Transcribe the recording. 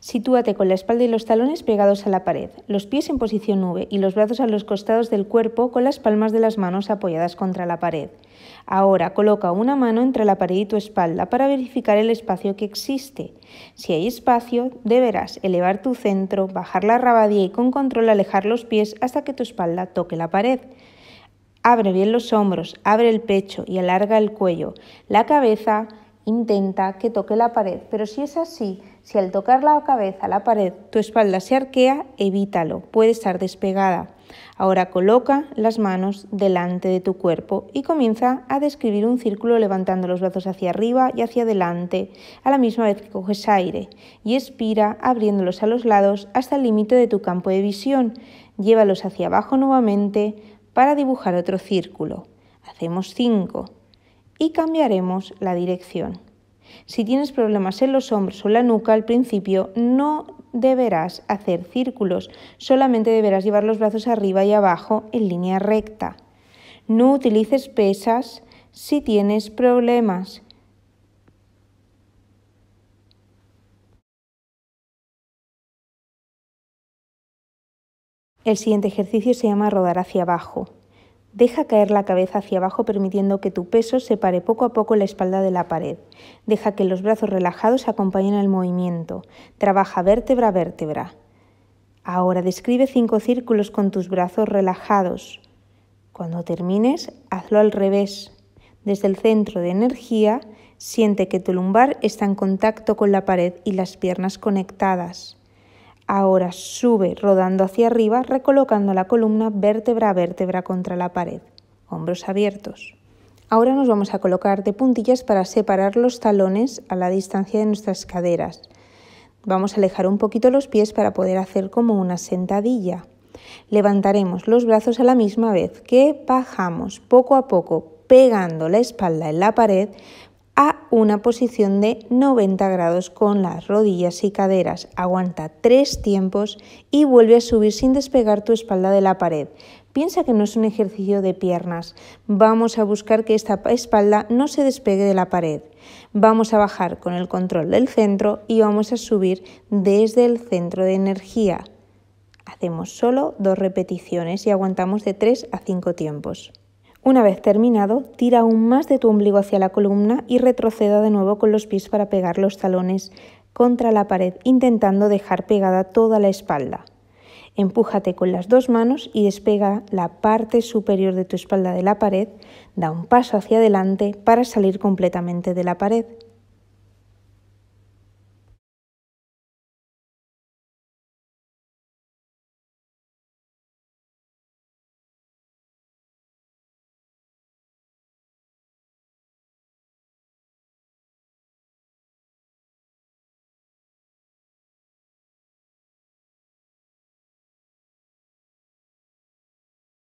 Sitúate con la espalda y los talones pegados a la pared, los pies en posición V y los brazos a los costados del cuerpo con las palmas de las manos apoyadas contra la pared. Ahora coloca una mano entre la pared y tu espalda para verificar el espacio que existe. Si hay espacio, deberás elevar tu centro, bajar la rabadilla y con control alejar los pies hasta que tu espalda toque la pared. Abre bien los hombros, abre el pecho y alarga el cuello. La cabeza intenta que toque la pared, pero si es así, si al tocar la cabeza a la pared tu espalda se arquea, evítalo, puede estar despegada. Ahora coloca las manos delante de tu cuerpo y comienza a describir un círculo levantando los brazos hacia arriba y hacia adelante, a la misma vez que coges aire, y expira abriéndolos a los lados hasta el límite de tu campo de visión. Llévalos hacia abajo nuevamente para dibujar otro círculo. Hacemos cinco y cambiaremos la dirección. Si tienes problemas en los hombros o la nuca, al principio no deberás hacer círculos, solamente deberás llevar los brazos arriba y abajo en línea recta. No utilices pesas si tienes problemas. El siguiente ejercicio se llama rodar hacia abajo. Deja caer la cabeza hacia abajo permitiendo que tu peso separe poco a poco la espalda de la pared. Deja que los brazos relajados acompañen el movimiento. Trabaja vértebra a vértebra. Ahora describe cinco círculos con tus brazos relajados. Cuando termines, hazlo al revés. Desde el centro de energía, siente que tu lumbar está en contacto con la pared y las piernas conectadas. Ahora sube rodando hacia arriba, recolocando la columna vértebra a vértebra contra la pared, hombros abiertos. Ahora nos vamos a colocar de puntillas para separar los talones a la distancia de nuestras caderas. Vamos a alejar un poquito los pies para poder hacer como una sentadilla. Levantaremos los brazos a la misma vez que bajamos poco a poco pegando la espalda en la pared a una posición de 90 grados con las rodillas y caderas. Aguanta tres tiempos y vuelve a subir sin despegar tu espalda de la pared. Piensa que no es un ejercicio de piernas. Vamos a buscar que esta espalda no se despegue de la pared. Vamos a bajar con el control del centro y vamos a subir desde el centro de energía. Hacemos solo dos repeticiones y aguantamos de 3 a 5 tiempos. Una vez terminado, tira aún más de tu ombligo hacia la columna y retroceda de nuevo con los pies para pegar los talones contra la pared, intentando dejar pegada toda la espalda. Empújate con las dos manos y despega la parte superior de tu espalda de la pared, da un paso hacia adelante para salir completamente de la pared.